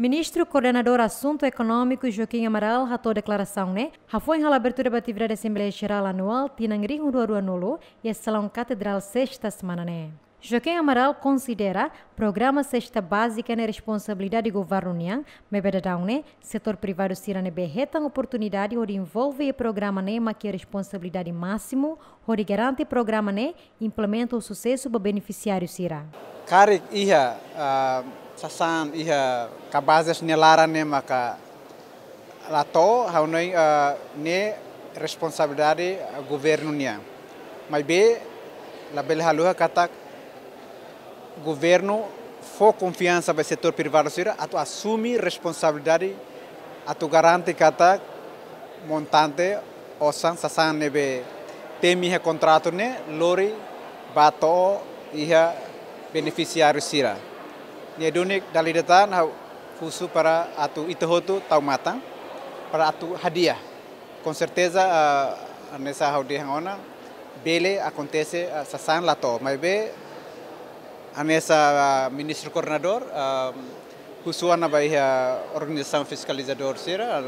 Ministro coordenador Assunto Econômico Joaquim Amaral ratou declaração, né? Rafou a abertura da atividade da Assembleia Geral Anual Tinangri Urua Anulu e a Salão Catedral sexta semana, né? Joaquim Amaral considera programa Sexta Básica na responsabilidade do governo União, mas né? Setor privado sirane Berreta, oportunidade onde envolve o programa né, mas que é responsabilidade máximo, onde garante o programa né, implementa o sucesso para beneficiário sira. Cara, ia... Uh sasan iha kabazes ne lara ne maka lato haunai ne responsabilidade governo nia mas be la haluha katak governo fo confiança para setor privado sira atu assumi responsabilidade atu garante kata montante osan sasan nebe temi he contrato ne lori bato iha beneficiário sira Yedunik dalidetan hau fusu para atu itohotu tau matang para atu hadiah. Com certeza uh, eh, nessa hau de hangona bele akontese uh, eh, sasan lato, mai be anesa uh, eh, ministro coordenador uh, Kusuana vai a organisasi Sira,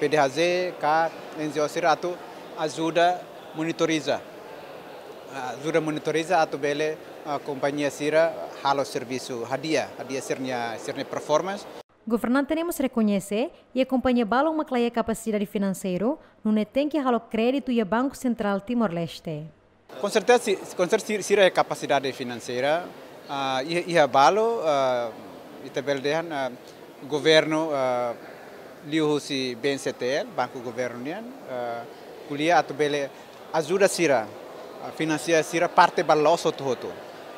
PDHZ, ka NGO Sira, atu azuda monitoriza. azuda monitoriza atu bele kompanya Sira halo serviço hadia, hadia sernia, sernia performance. Governante temos reconhece, e acompanha bala uma claia capacidade financeira, não tem que halo crédito e Banco Central Timor-Leste. Com certeza, com certeza, se a capacidade financeira, uh, e, e a balo, uh, ah, e também uh, ah, governo uh, ah, liu si BNCTL, Banco Governo nian, uh, kulia atubele ajuda sira, financia sira parte baloso tuhotu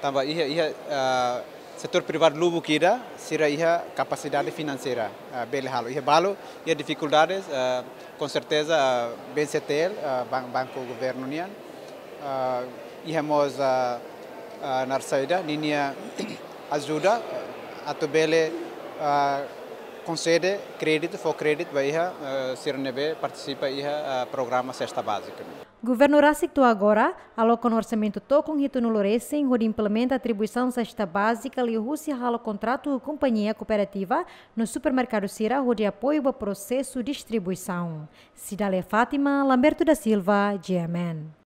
tambah ia ia ah, setor privado lubu kira sira ia capacidade financeira uh, ah, bel halo ia balo ia dificuldades ah, com certeza uh, BCTL banco governo nian uh, a mos uh, uh, ninia ajuda uh, bele concede crédito for crédito vai ia uh, sira nebe participa ia programa cesta básica Governo do agora aloca orçamento tocam rito no Lorecem, onde implementa atribuição cesta básica e Rússia rala contrato com companhia cooperativa no supermercado Cira, onde apoio o processo de distribuição. Cidale Fátima, Lamberto da Silva, GMN.